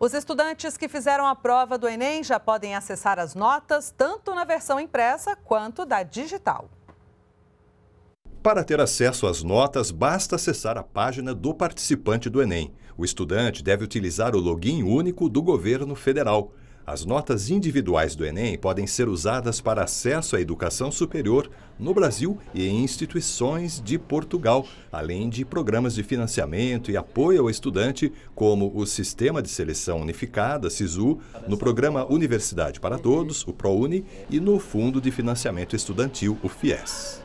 Os estudantes que fizeram a prova do Enem já podem acessar as notas, tanto na versão impressa quanto da digital. Para ter acesso às notas, basta acessar a página do participante do Enem. O estudante deve utilizar o login único do governo federal. As notas individuais do Enem podem ser usadas para acesso à educação superior no Brasil e em instituições de Portugal, além de programas de financiamento e apoio ao estudante, como o Sistema de Seleção Unificada, SISU, no programa Universidade para Todos, o ProUni, e no Fundo de Financiamento Estudantil, o FIES.